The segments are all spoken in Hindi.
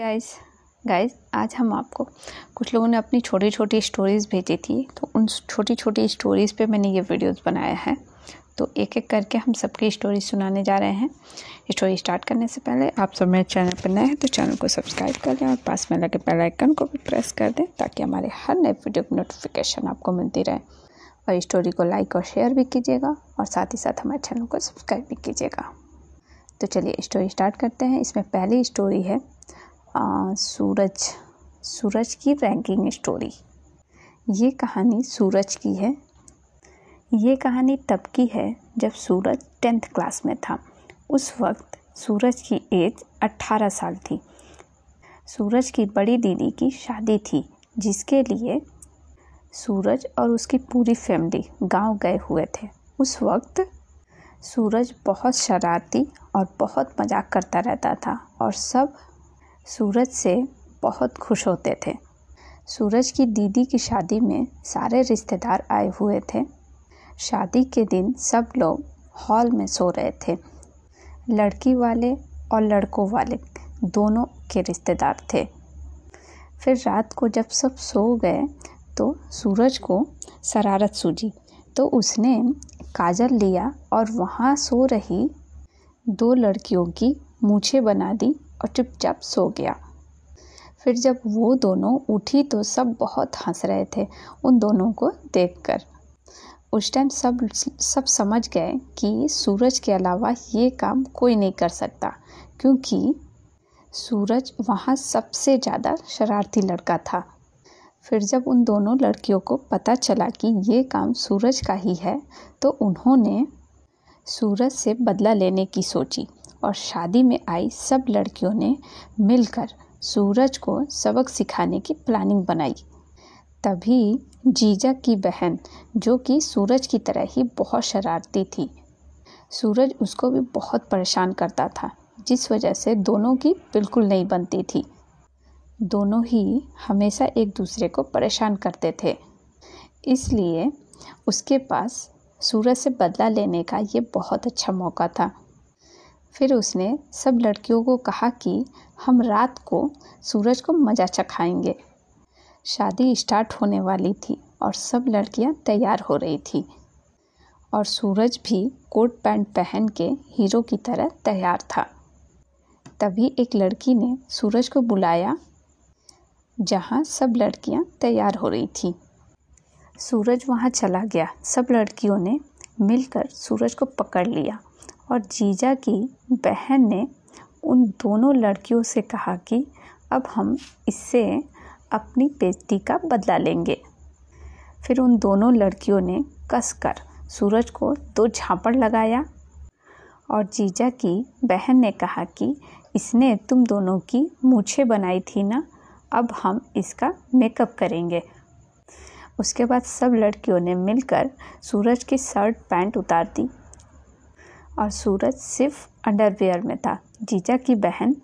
गाइस गाइस आज हम आपको कुछ लोगों ने अपनी छोटी छोटी स्टोरीज़ भेजी थी तो उन छोटी छोटी स्टोरीज़ पे मैंने ये वीडियोस बनाया है तो एक एक करके हम सबकी स्टोरी सुनाने जा रहे हैं स्टोरी स्टार्ट करने से पहले आप सब मेरे चैनल पर नए हैं तो चैनल को सब्सक्राइब कर लें और पास में लगे बेल आइकन को भी प्रेस कर दें ताकि हमारे हर नए वीडियो की नोटिफिकेशन आपको मिलती रहे और स्टोरी को लाइक और शेयर भी कीजिएगा और साथ ही साथ हमारे चैनल को सब्सक्राइब भी कीजिएगा तो चलिए स्टोरी स्टार्ट करते हैं इसमें पहली स्टोरी है आ, सूरज सूरज की रैंकिंग स्टोरी ये कहानी सूरज की है ये कहानी तब की है जब सूरज टेंथ क्लास में था उस वक्त सूरज की एज अट्ठारह साल थी सूरज की बड़ी दीदी की शादी थी जिसके लिए सूरज और उसकी पूरी फैमिली गांव गए हुए थे उस वक्त सूरज बहुत शरारती और बहुत मजाक करता रहता था और सब सूरज से बहुत खुश होते थे सूरज की दीदी की शादी में सारे रिश्तेदार आए हुए थे शादी के दिन सब लोग हॉल में सो रहे थे लड़की वाले और लड़कों वाले दोनों के रिश्तेदार थे फिर रात को जब सब सो गए तो सूरज को शरारत सूझी तो उसने काजल लिया और वहाँ सो रही दो लड़कियों की मूछें बना दी और चुपचाप सो गया फिर जब वो दोनों उठी तो सब बहुत हंस रहे थे उन दोनों को देखकर उस टाइम सब सब समझ गए कि सूरज के अलावा ये काम कोई नहीं कर सकता क्योंकि सूरज वहाँ सबसे ज़्यादा शरारती लड़का था फिर जब उन दोनों लड़कियों को पता चला कि ये काम सूरज का ही है तो उन्होंने सूरज से बदला लेने की सोची और शादी में आई सब लड़कियों ने मिलकर सूरज को सबक सिखाने की प्लानिंग बनाई तभी जीजा की बहन जो कि सूरज की तरह ही बहुत शरारती थी सूरज उसको भी बहुत परेशान करता था जिस वजह से दोनों की बिल्कुल नहीं बनती थी दोनों ही हमेशा एक दूसरे को परेशान करते थे इसलिए उसके पास सूरज से बदला लेने का ये बहुत अच्छा मौका था फिर उसने सब लड़कियों को कहा कि हम रात को सूरज को मज़ा चखाएंगे शादी स्टार्ट होने वाली थी और सब लड़कियां तैयार हो रही थी और सूरज भी कोट पैंट पहन के हीरो की तरह तैयार था तभी एक लड़की ने सूरज को बुलाया जहाँ सब लड़कियाँ तैयार हो रही थीं सूरज वहाँ चला गया सब लड़कियों ने मिलकर सूरज को पकड़ लिया और जीजा की बहन ने उन दोनों लड़कियों से कहा कि अब हम इससे अपनी बेटी का बदला लेंगे फिर उन दोनों लड़कियों ने कसकर सूरज को दो झापड़ लगाया और जीजा की बहन ने कहा कि इसने तुम दोनों की मूछें बनाई थी ना अब हम इसका मेकअप करेंगे उसके बाद सब लड़कियों ने मिलकर सूरज की शर्ट पैंट उतार दी और सूरज सिर्फ अंडरवेयर में था जीजा की बहन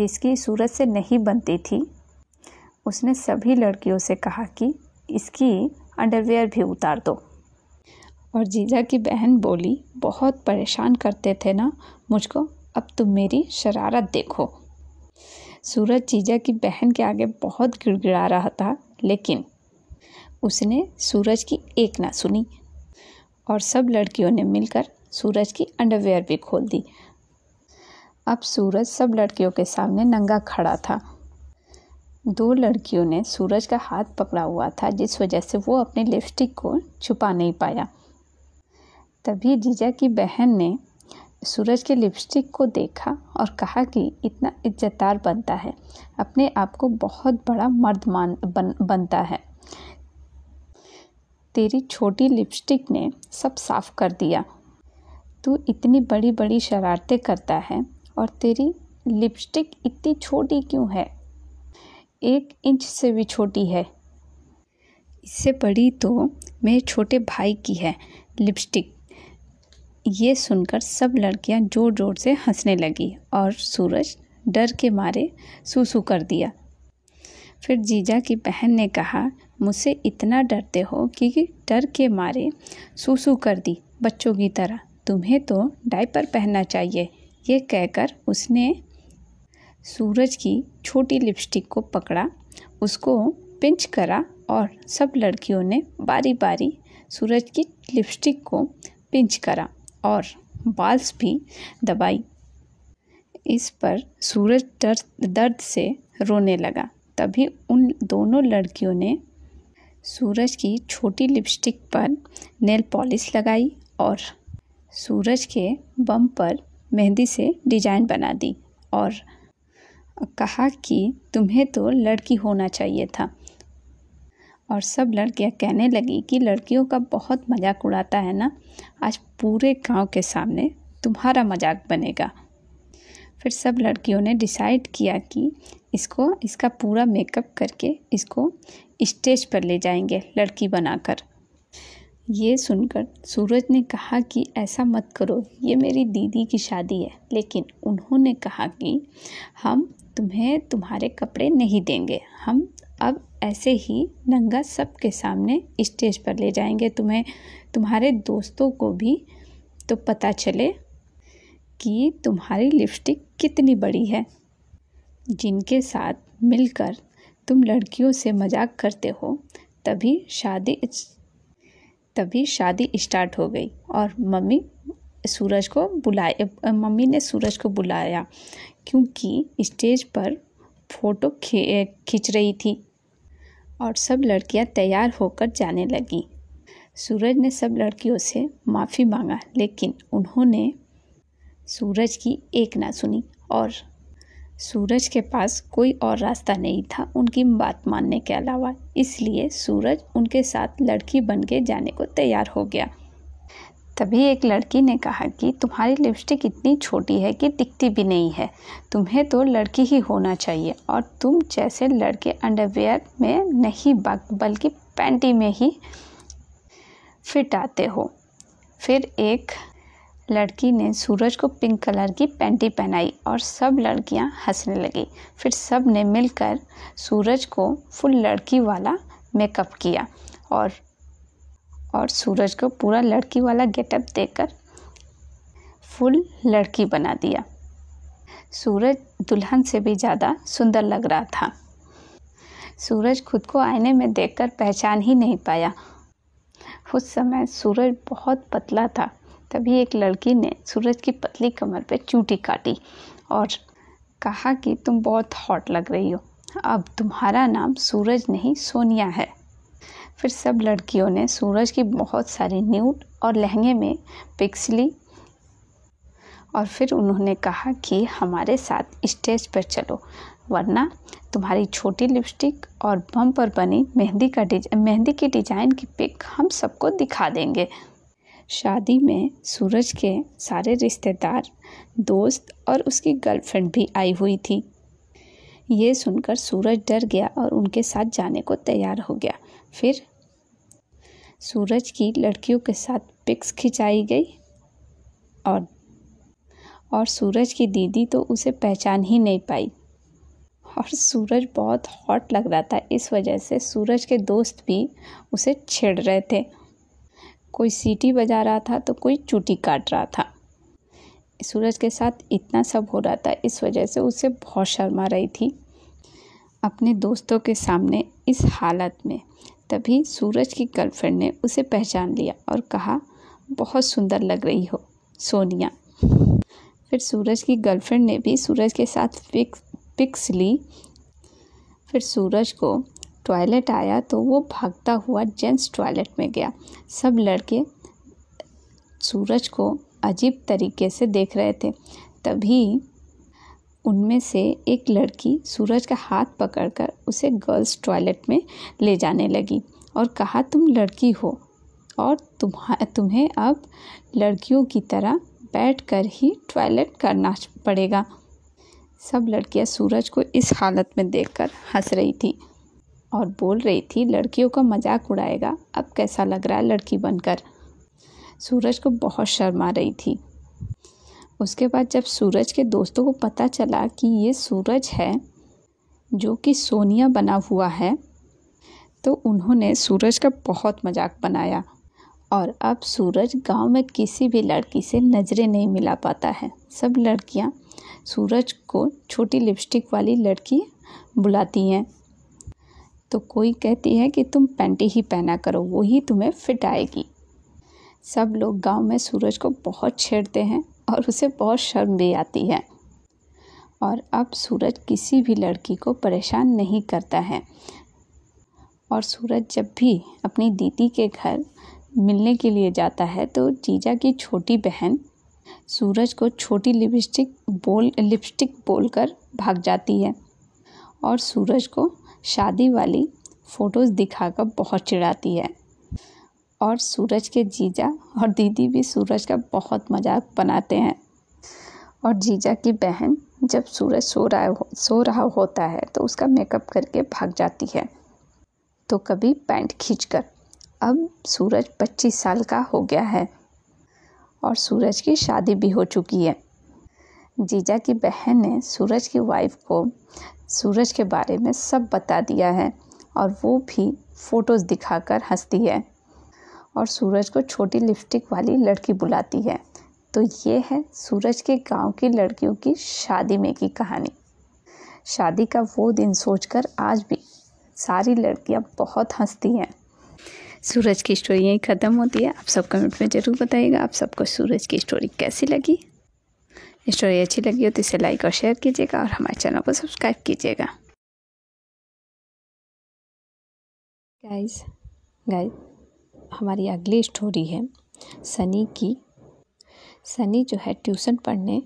जिसकी सूरज से नहीं बनती थी उसने सभी लड़कियों से कहा कि इसकी अंडरवेयर भी उतार दो और जीजा की बहन बोली बहुत परेशान करते थे ना मुझको अब तुम मेरी शरारत देखो सूरज जीजा की बहन के आगे बहुत गिड़गिड़ा रहा था लेकिन उसने सूरज की एक ना सुनी और सब लड़कियों ने मिलकर सूरज की अंडरवेयर भी खोल दी अब सूरज सब लड़कियों के सामने नंगा खड़ा था दो लड़कियों ने सूरज का हाथ पकड़ा हुआ था जिस वजह से वो अपने लिपस्टिक को छुपा नहीं पाया तभी जीजा की बहन ने सूरज के लिपस्टिक को देखा और कहा कि इतना इज्जतदार बनता है अपने आप को बहुत बड़ा मर्द मान बन बनता है तेरी छोटी लिपस्टिक ने सब साफ कर दिया तू इतनी बड़ी बड़ी शरारतें करता है और तेरी लिपस्टिक इतनी छोटी क्यों है एक इंच से भी छोटी है इससे बड़ी तो मेरे छोटे भाई की है लिपस्टिक ये सुनकर सब लड़कियां ज़ोर ज़ोर से हंसने लगी और सूरज डर के मारे सूसू कर दिया फिर जीजा की बहन ने कहा मुझसे इतना डरते हो कि डर के मारे सूसू कर दी बच्चों की तरह तुम्हें तो डायपर पहनना चाहिए ये कहकर उसने सूरज की छोटी लिपस्टिक को पकड़ा उसको पिंच करा और सब लड़कियों ने बारी बारी सूरज की लिपस्टिक को पिंच करा और बाल्स भी दबाई इस पर सूरज दर्द दर्द से रोने लगा तभी उन दोनों लड़कियों ने सूरज की छोटी लिपस्टिक पर नेल पॉलिश लगाई और सूरज के बम पर मेहंदी से डिजाइन बना दी और कहा कि तुम्हें तो लड़की होना चाहिए था और सब लड़कियां कहने लगी कि लड़कियों का बहुत मजाक उड़ाता है ना आज पूरे गांव के सामने तुम्हारा मजाक बनेगा फिर सब लड़कियों ने डिसाइड किया कि इसको इसका पूरा मेकअप करके इसको स्टेज पर ले जाएंगे लड़की बनाकर ये सुनकर सूरज ने कहा कि ऐसा मत करो ये मेरी दीदी की शादी है लेकिन उन्होंने कहा कि हम तुम्हें तुम्हारे कपड़े नहीं देंगे हम अब ऐसे ही नंगा सबके सामने स्टेज पर ले जाएंगे तुम्हें तुम्हारे दोस्तों को भी तो पता चले कि तुम्हारी लिपस्टिक कितनी बड़ी है जिनके साथ मिलकर तुम लड़कियों से मजाक करते हो तभी शादी तभी शादी स्टार्ट हो गई और मम्मी सूरज को बुलाए मम्मी ने सूरज को बुलाया क्योंकि स्टेज पर फ़ोटो खींच रही थी और सब लड़कियां तैयार होकर जाने लगीं सूरज ने सब लड़कियों से माफ़ी मांगा लेकिन उन्होंने सूरज की एक ना सुनी और सूरज के पास कोई और रास्ता नहीं था उनकी बात मानने के अलावा इसलिए सूरज उनके साथ लड़की बन के जाने को तैयार हो गया तभी एक लड़की ने कहा कि तुम्हारी लिपस्टिक इतनी छोटी है कि दिखती भी नहीं है तुम्हें तो लड़की ही होना चाहिए और तुम जैसे लड़के अंडरवेयर में नहीं बल्कि पैंटी में ही फिट आते हो फिर एक लड़की ने सूरज को पिंक कलर की पैंटी पहनाई और सब लड़कियां हंसने लगी फिर सब ने मिलकर सूरज को फुल लड़की वाला मेकअप किया और और सूरज को पूरा लड़की वाला गेटअप देकर फुल लड़की बना दिया सूरज दुल्हन से भी ज़्यादा सुंदर लग रहा था सूरज खुद को आईने में देखकर पहचान ही नहीं पाया उस समय सूरज बहुत पतला था तभी एक लड़की ने सूरज की पतली कमर पर चूटी काटी और कहा कि तुम बहुत हॉट लग रही हो अब तुम्हारा नाम सूरज नहीं सोनिया है फिर सब लड़कियों ने सूरज की बहुत सारी न्यूट और लहंगे में पिक्स ली और फिर उन्होंने कहा कि हमारे साथ स्टेज पर चलो वरना तुम्हारी छोटी लिपस्टिक और बम पर बनी मेहंदी का डिज मेहंदी की डिजाइन की पिक हम सबको दिखा देंगे शादी में सूरज के सारे रिश्तेदार दोस्त और उसकी गर्लफ्रेंड भी आई हुई थी ये सुनकर सूरज डर गया और उनके साथ जाने को तैयार हो गया फिर सूरज की लड़कियों के साथ पिक्स खिंचाई गई और और सूरज की दीदी तो उसे पहचान ही नहीं पाई और सूरज बहुत हॉट लग रहा था इस वजह से सूरज के दोस्त भी उसे छेड़ रहे थे कोई सीटी बजा रहा था तो कोई चूटी काट रहा था सूरज के साथ इतना सब हो रहा था इस वजह से उसे बहुत शर्मा रही थी अपने दोस्तों के सामने इस हालत में तभी सूरज की गर्लफ्रेंड ने उसे पहचान लिया और कहा बहुत सुंदर लग रही हो सोनिया फिर सूरज की गर्लफ्रेंड ने भी सूरज के साथ पिक्स पिक्स ली फिर सूरज को टॉयलेट आया तो वो भागता हुआ जेंट्स टॉयलेट में गया सब लड़के सूरज को अजीब तरीके से देख रहे थे तभी उनमें से एक लड़की सूरज का हाथ पकड़कर उसे गर्ल्स टॉयलेट में ले जाने लगी और कहा तुम लड़की हो और तुम्हारा तुम्हें अब लड़कियों की तरह बैठकर ही टॉयलेट करना पड़ेगा सब लड़कियां सूरज को इस हालत में देखकर हंस रही थी और बोल रही थी लड़कियों का मजाक उड़ाएगा अब कैसा लग रहा है लड़की बनकर सूरज को बहुत शर्मा रही थी उसके बाद जब सूरज के दोस्तों को पता चला कि ये सूरज है जो कि सोनिया बना हुआ है तो उन्होंने सूरज का बहुत मजाक बनाया और अब सूरज गांव में किसी भी लड़की से नज़रें नहीं मिला पाता है सब लड़कियां सूरज को छोटी लिपस्टिक वाली लड़की बुलाती हैं तो कोई कहती है कि तुम पैंटी ही पहना करो वही तुम्हें फिट आएगी सब लोग गांव में सूरज को बहुत छेड़ते हैं और उसे बहुत शर्म भी आती है और अब सूरज किसी भी लड़की को परेशान नहीं करता है और सूरज जब भी अपनी दीदी के घर मिलने के लिए जाता है तो जीजा की छोटी बहन सूरज को छोटी लिपस्टिक बोल लिपस्टिक बोलकर भाग जाती है और सूरज को शादी वाली फ़ोटोज़ दिखाकर बहुत चिढ़ाती है और सूरज के जीजा और दीदी भी सूरज का बहुत मजाक बनाते हैं और जीजा की बहन जब सूरज सो रहा हो सो रहा होता है तो उसका मेकअप करके भाग जाती है तो कभी पैंट खींच कर अब सूरज पच्चीस साल का हो गया है और सूरज की शादी भी हो चुकी है जीजा की बहन ने सूरज की वाइफ को सूरज के बारे में सब बता दिया है और वो भी फ़ोटोज़ दिखाकर हंसती है और सूरज को छोटी लिपस्टिक वाली लड़की बुलाती है तो ये है सूरज के गांव की लड़कियों की शादी में की कहानी शादी का वो दिन सोचकर आज भी सारी लड़कियां बहुत हंसती हैं सूरज की स्टोरी यहीं ख़त्म होती है आप सब कमेंट में ज़रूर बताइएगा आप सबको सूरज की स्टोरी कैसी लगी स्टोरी अच्छी लगी हो तो इसे लाइक और शेयर कीजिएगा और हमारे चैनल को सब्सक्राइब कीजिएगा गाइस गाइस हमारी अगली स्टोरी है सनी की सनी जो है ट्यूशन पढ़ने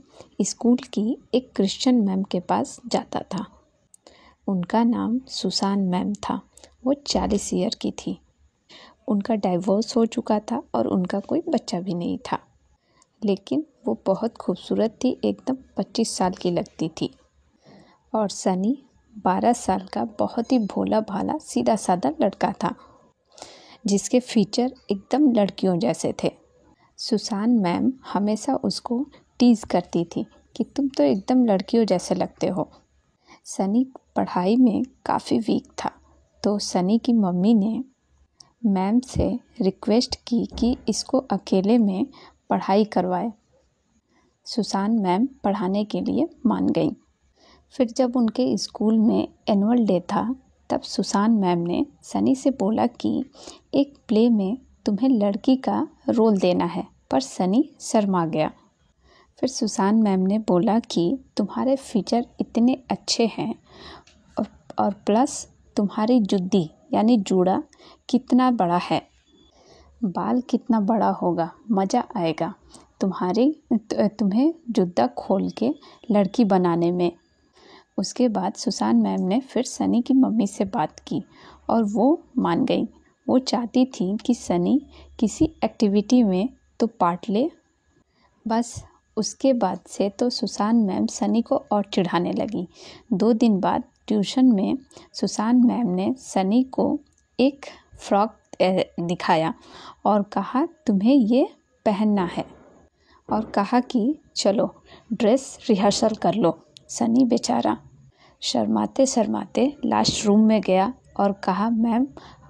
स्कूल की एक क्रिश्चियन मैम के पास जाता था उनका नाम सुसान मैम था वो चालीस ईयर की थी उनका डाइवोर्स हो चुका था और उनका कोई बच्चा भी नहीं था लेकिन वो बहुत खूबसूरत थी एकदम पच्चीस साल की लगती थी और सनी बारह साल का बहुत ही भोला भाला सीधा साधा लड़का था जिसके फीचर एकदम लड़कियों जैसे थे सुसान मैम हमेशा उसको टीज़ करती थी कि तुम तो एकदम लड़कियों जैसे लगते हो सनी पढ़ाई में काफ़ी वीक था तो सनी की मम्मी ने मैम से रिक्वेस्ट की कि इसको अकेले में पढ़ाई करवाए सुसान मैम पढ़ाने के लिए मान गई फिर जब उनके स्कूल में एनुअल डे था तब सुसान मैम ने सनी से बोला कि एक प्ले में तुम्हें लड़की का रोल देना है पर सनी शर्मा गया फिर सुसान मैम ने बोला कि तुम्हारे फीचर इतने अच्छे हैं और, और प्लस तुम्हारी जुद्दी यानी जूड़ा कितना बड़ा है बाल कितना बड़ा होगा मज़ा आएगा तुम्हारी तुम्हें जुद्दा खोल के लड़की बनाने में उसके बाद सुसान मैम ने फिर सनी की मम्मी से बात की और वो मान गई वो चाहती थी कि सनी किसी एक्टिविटी में तो पार्ट ले बस उसके बाद से तो सुसान मैम सनी को और चिढ़ाने लगी दो दिन बाद ट्यूशन में सुसान मैम ने सनी को एक फ्रॉक दिखाया और कहा तुम्हें ये पहनना है और कहा कि चलो ड्रेस रिहर्सल कर लो सनी बेचारा शर्माते शर्माते लास्ट रूम में गया और कहा मैम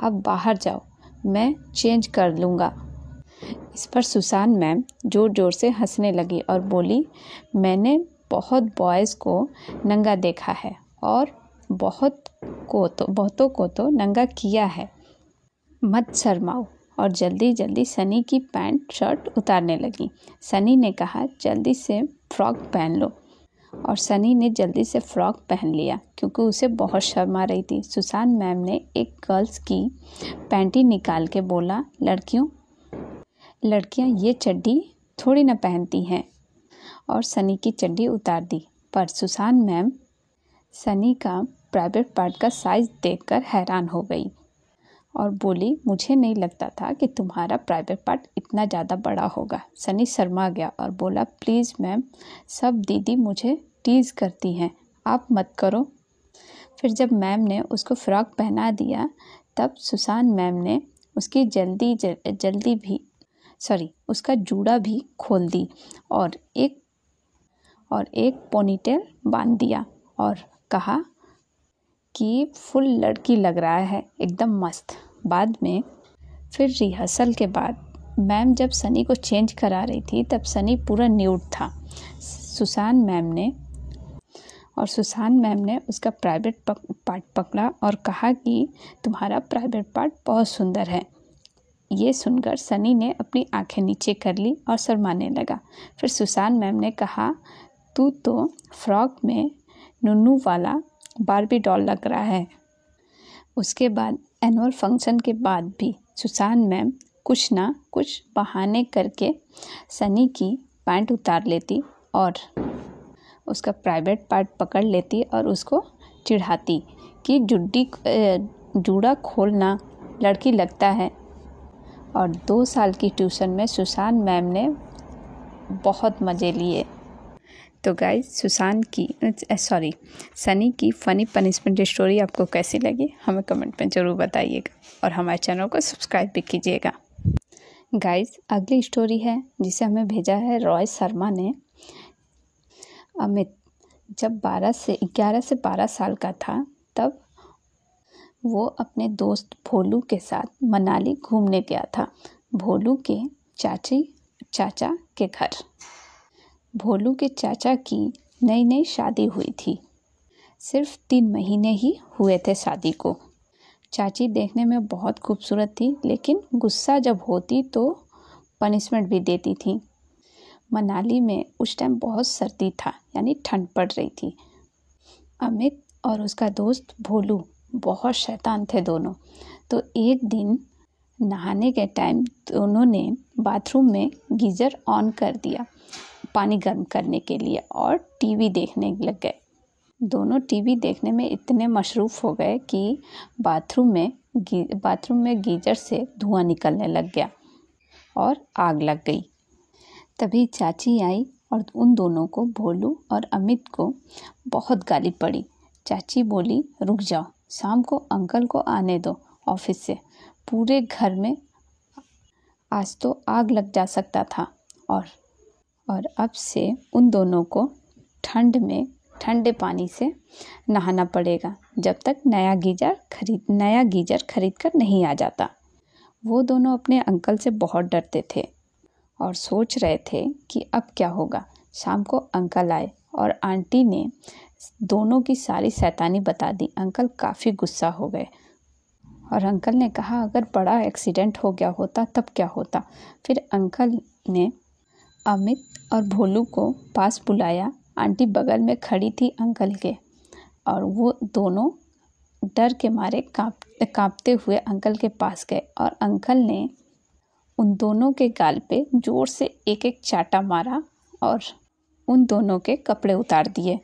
अब बाहर जाओ मैं चेंज कर लूँगा इस पर सुसान मैम ज़ोर ज़ोर से हंसने लगी और बोली मैंने बहुत बॉयज़ को नंगा देखा है और बहुत को तो बहुतों को तो नंगा किया है मत शर्माओ और जल्दी जल्दी सनी की पैंट शर्ट उतारने लगी सनी ने कहा जल्दी से फ्रॉक पहन लो और सनी ने जल्दी से फ्रॉक पहन लिया क्योंकि उसे बहुत शर्म आ रही थी सुशांत मैम ने एक गर्ल्स की पैंटी निकाल के बोला लड़कियों लड़कियां ये चड्डी थोड़ी ना पहनती हैं और सनी की चड्डी उतार दी पर सुशांत मैम सनी का प्राइवेट पार्ट का साइज़ देखकर हैरान हो गई और बोली मुझे नहीं लगता था कि तुम्हारा प्राइवेट पार्ट इतना ज़्यादा बड़ा होगा सनी शर्मा गया और बोला प्लीज़ मैम सब दीदी मुझे टीज़ करती हैं आप मत करो फिर जब मैम ने उसको फ्रॉक पहना दिया तब सुसान मैम ने उसकी जल्दी जल, जल्दी भी सॉरी उसका जूड़ा भी खोल दी और एक और एक पोनीटेल बांध दिया और कहा कि फुल लड़की लग रहा है एकदम मस्त बाद में फिर रिहर्सल के बाद मैम जब सनी को चेंज करा रही थी तब सनी पूरा न्यूट था सुसान मैम ने और सुसान मैम ने उसका प्राइवेट पक, पार्ट पकड़ा और कहा कि तुम्हारा प्राइवेट पार्ट बहुत सुंदर है ये सुनकर सनी ने अपनी आंखें नीचे कर ली और शरमाने लगा फिर सुसान मैम ने कहा तू तो फ्रॉक में नुनू वाला बारबी डॉल लग रहा है उसके बाद एनुअल फंक्शन के बाद भी सुसान मैम कुछ ना कुछ बहाने करके सनी की पैंट उतार लेती और उसका प्राइवेट पार्ट पकड़ लेती और उसको चिढ़ाती कि जुड्डी जूड़ा खोलना लड़की लगता है और दो साल की ट्यूशन में सुशांत मैम ने बहुत मज़े लिए तो गाइज सुसान की सॉरी सनी की फ़नी पनिशमेंट स्टोरी आपको कैसी लगी हमें कमेंट में ज़रूर बताइएगा और हमारे चैनल को सब्सक्राइब भी कीजिएगा गाइज अगली स्टोरी है जिसे हमें भेजा है रॉय शर्मा ने अमित जब 12 से 11 से 12 साल का था तब वो अपने दोस्त भोलू के साथ मनाली घूमने गया था भोलू के चाची चाचा के घर भोलू के चाचा की नई नई शादी हुई थी सिर्फ तीन महीने ही हुए थे शादी को चाची देखने में बहुत खूबसूरत थी लेकिन गुस्सा जब होती तो पनिशमेंट भी देती थी मनाली में उस टाइम बहुत सर्दी था यानी ठंड पड़ रही थी अमित और उसका दोस्त भोलू बहुत शैतान थे दोनों तो एक दिन नहाने के टाइम दोनों ने बाथरूम में गीज़र ऑन कर दिया पानी गर्म करने के लिए और टीवी देखने लग गए दोनों टीवी देखने में इतने मशरूफ़ हो गए कि बाथरूम में बाथरूम में गीजर से धुआं निकलने लग गया और आग लग गई तभी चाची आई और उन दोनों को भोलू और अमित को बहुत गाली पड़ी चाची बोली रुक जाओ शाम को अंकल को आने दो ऑफिस से पूरे घर में आज तो आग लग जा सकता था और और अब से उन दोनों को ठंड में ठंडे पानी से नहाना पड़ेगा जब तक नया गीजर खरीद नया गीजर खरीद कर नहीं आ जाता वो दोनों अपने अंकल से बहुत डरते थे और सोच रहे थे कि अब क्या होगा शाम को अंकल आए और आंटी ने दोनों की सारी सैतानी बता दी अंकल काफ़ी गुस्सा हो गए और अंकल ने कहा अगर बड़ा एक्सीडेंट हो गया होता तब क्या होता फिर अंकल ने अमित और भोलू को पास बुलाया आंटी बगल में खड़ी थी अंकल के और वो दोनों डर के मारे काँप काँपते हुए अंकल के पास गए और अंकल ने उन दोनों के गाल पे ज़ोर से एक एक चाटा मारा और उन दोनों के कपड़े उतार दिए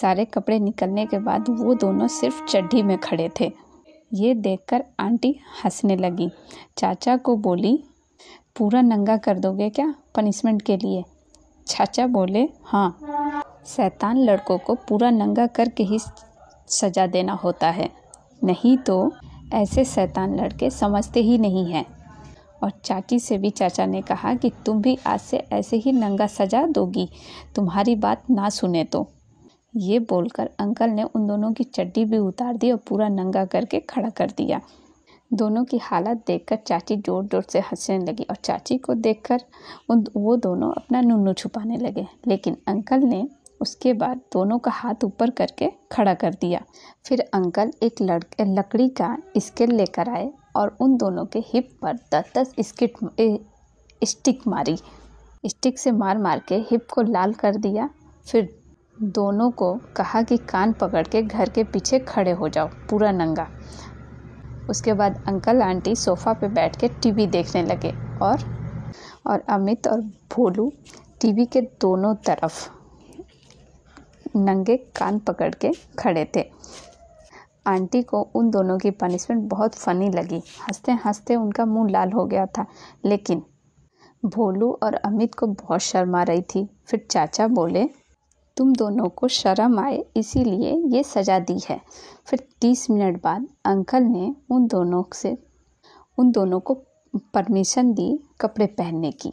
सारे कपड़े निकलने के बाद वो दोनों सिर्फ चड्ढी में खड़े थे ये देखकर आंटी हंसने लगी चाचा को बोली पूरा नंगा कर दोगे क्या पनिशमेंट के लिए चाचा बोले हाँ शैतान लड़कों को पूरा नंगा करके ही सजा देना होता है नहीं तो ऐसे शैतान लड़के समझते ही नहीं हैं और चाची से भी चाचा ने कहा कि तुम भी आज से ऐसे ही नंगा सजा दोगी तुम्हारी बात ना सुने तो ये बोलकर अंकल ने उन दोनों की चड्डी भी उतार दी और पूरा नंगा करके खड़ा कर दिया दोनों की हालत देखकर चाची जोर जोर से हंसने लगी और चाची को देखकर उन वो दोनों अपना नुनू छुपाने लगे लेकिन अंकल ने उसके बाद दोनों का हाथ ऊपर करके खड़ा कर दिया फिर अंकल एक लड़के लकड़ी का स्केल लेकर आए और उन दोनों के हिप पर दस दस स्किट स्टिक मारी स्टिक से मार मार के हिप को लाल कर दिया फिर दोनों को कहा कि कान पकड़ के घर के पीछे खड़े हो जाओ पूरा नंगा उसके बाद अंकल आंटी सोफ़ा पे बैठ के टीवी देखने लगे और और अमित और भोलू टीवी के दोनों तरफ नंगे कान पकड़ के खड़े थे आंटी को उन दोनों की पनिशमेंट बहुत फ़नी लगी हंसते हंसते उनका मुंह लाल हो गया था लेकिन भोलू और अमित को बहुत शर्मा रही थी फिर चाचा बोले तुम दोनों को शर्म आए इसीलिए ये सज़ा दी है फिर तीस मिनट बाद अंकल ने उन दोनों से उन दोनों को परमिशन दी कपड़े पहनने की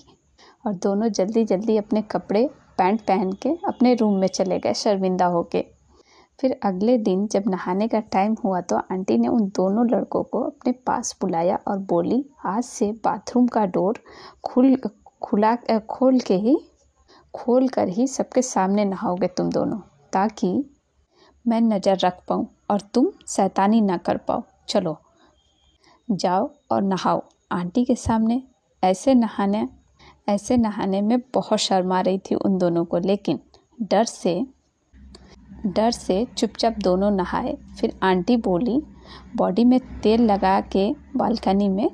और दोनों जल्दी जल्दी अपने कपड़े पैंट पहन के अपने रूम में चले गए शर्मिंदा होके फिर अगले दिन जब नहाने का टाइम हुआ तो आंटी ने उन दोनों लड़कों को अपने पास बुलाया और बोली आज से बाथरूम का डोर खुल खुला खोल के ही खोल कर ही सबके सामने नहाओगे तुम दोनों ताकि मैं नज़र रख पाऊँ और तुम सैतानी ना कर पाओ चलो जाओ और नहाओ आंटी के सामने ऐसे नहाने ऐसे नहाने में बहुत शर्मा रही थी उन दोनों को लेकिन डर से डर से चुपचाप दोनों नहाए फिर आंटी बोली बॉडी में तेल लगा के बालकनी में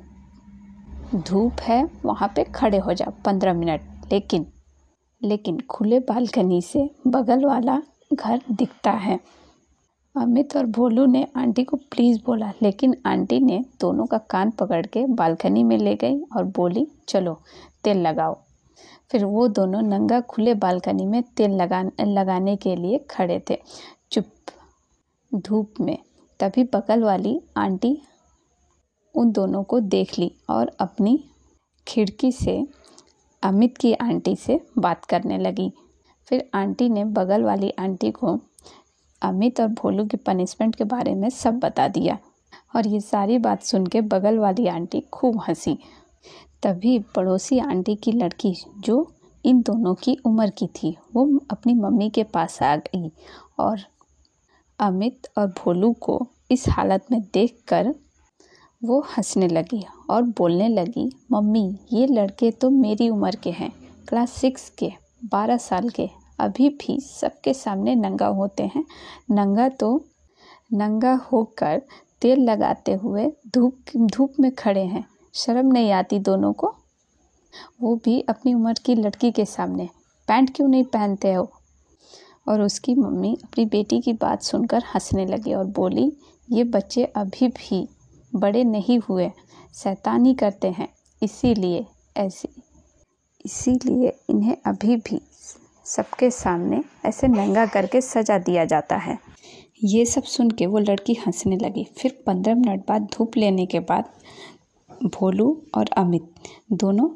धूप है वहाँ पे खड़े हो जाओ पंद्रह मिनट लेकिन लेकिन खुले बालकनी से बगल वाला घर दिखता है अमित और भोलू ने आंटी को प्लीज़ बोला लेकिन आंटी ने दोनों का कान पकड़ के बालकनी में ले गई और बोली चलो तेल लगाओ फिर वो दोनों नंगा खुले बालकनी में तेल लगा लगाने के लिए खड़े थे चुप धूप में तभी बगल वाली आंटी उन दोनों को देख ली और अपनी खिड़की से अमित की आंटी से बात करने लगी फिर आंटी ने बगल वाली आंटी को अमित और भोलू की पनिशमेंट के बारे में सब बता दिया और ये सारी बात सुन के बगल वाली आंटी खूब हंसी तभी पड़ोसी आंटी की लड़की जो इन दोनों की उम्र की थी वो अपनी मम्मी के पास आ गई और अमित और भोलू को इस हालत में देखकर वो हंसने लगी और बोलने लगी मम्मी ये लड़के तो मेरी उम्र के हैं क्लास सिक्स के बारह साल के अभी भी सबके सामने नंगा होते हैं नंगा तो नंगा होकर तेल लगाते हुए धूप धूप में खड़े हैं शर्म नहीं आती दोनों को वो भी अपनी उम्र की लड़की के सामने पैंट क्यों नहीं पहनते हो और उसकी मम्मी अपनी बेटी की बात सुनकर हंसने लगी और बोली ये बच्चे अभी भी बड़े नहीं हुए शैतानी करते हैं इसीलिए ऐसी इसीलिए इन्हें अभी भी सबके सामने ऐसे नंगा करके सजा दिया जाता है ये सब सुन के वो लड़की हंसने लगी फिर पंद्रह मिनट बाद धूप लेने के बाद भोलू और अमित दोनों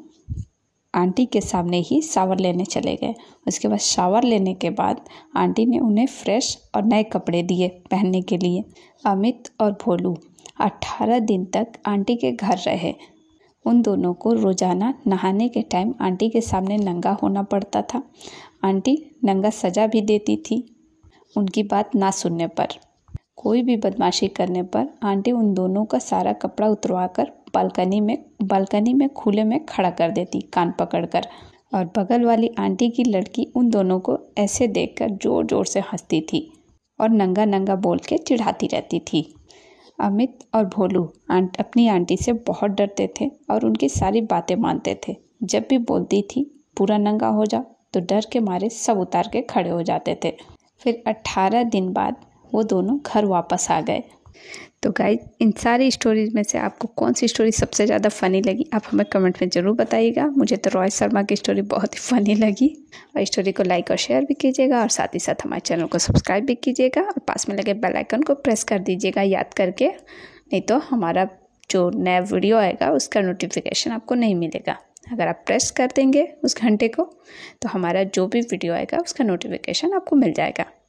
आंटी के सामने ही शावर लेने चले गए उसके बाद शावर लेने के बाद आंटी ने उन्हें फ्रेश और नए कपड़े दिए पहनने के लिए अमित और भोलू अट्ठारह दिन तक आंटी के घर रहे उन दोनों को रोज़ाना नहाने के टाइम आंटी के सामने नंगा होना पड़ता था आंटी नंगा सजा भी देती थी उनकी बात ना सुनने पर कोई भी बदमाशी करने पर आंटी उन दोनों का सारा कपड़ा उतरवा कर बालकनी में बालकनी में खुले में खड़ा कर देती कान पकड़कर और बगल वाली आंटी की लड़की उन दोनों को ऐसे देखकर ज़ोर ज़ोर से हंसती थी और नंगा नंगा बोल के चिढ़ाती रहती थी अमित और भोलू आंट अपनी आंटी से बहुत डरते थे और उनकी सारी बातें मानते थे जब भी बोलती थी पूरा नंगा हो जा तो डर के मारे सब उतार के खड़े हो जाते थे फिर अट्ठारह दिन बाद वो दोनों घर वापस आ गए तो गाइज इन सारी स्टोरीज में से आपको कौन सी स्टोरी सबसे ज़्यादा फ़नी लगी आप हमें कमेंट में ज़रूर बताइएगा मुझे तो रॉय शर्मा की स्टोरी बहुत ही फ़नी लगी और स्टोरी को लाइक और शेयर भी कीजिएगा और साथ ही साथ हमारे चैनल को सब्सक्राइब भी कीजिएगा और पास में लगे बेल आइकन को प्रेस कर दीजिएगा याद करके नहीं तो हमारा जो नया वीडियो आएगा उसका नोटिफिकेशन आपको नहीं मिलेगा अगर आप प्रेस कर देंगे उस घंटे को तो हमारा जो भी वीडियो आएगा उसका नोटिफिकेशन आपको मिल जाएगा